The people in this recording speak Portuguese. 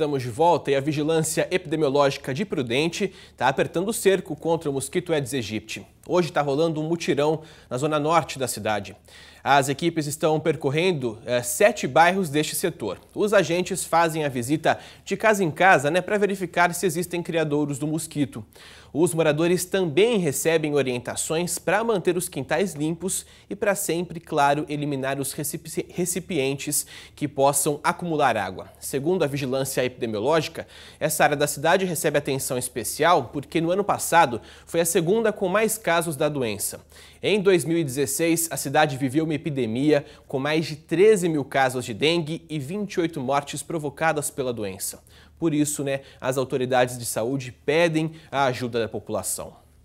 Estamos de volta e a vigilância epidemiológica de Prudente está apertando o cerco contra o mosquito Aedes aegypti. Hoje está rolando um mutirão na zona norte da cidade. As equipes estão percorrendo é, sete bairros deste setor. Os agentes fazem a visita de casa em casa né, para verificar se existem criadouros do mosquito. Os moradores também recebem orientações para manter os quintais limpos e para sempre, claro, eliminar os recipientes que possam acumular água. Segundo a vigilância epidemiológica, essa área da cidade recebe atenção especial porque no ano passado foi a segunda com mais casos casos da doença. Em 2016, a cidade viveu uma epidemia com mais de 13 mil casos de dengue e 28 mortes provocadas pela doença. Por isso, né, as autoridades de saúde pedem a ajuda da população.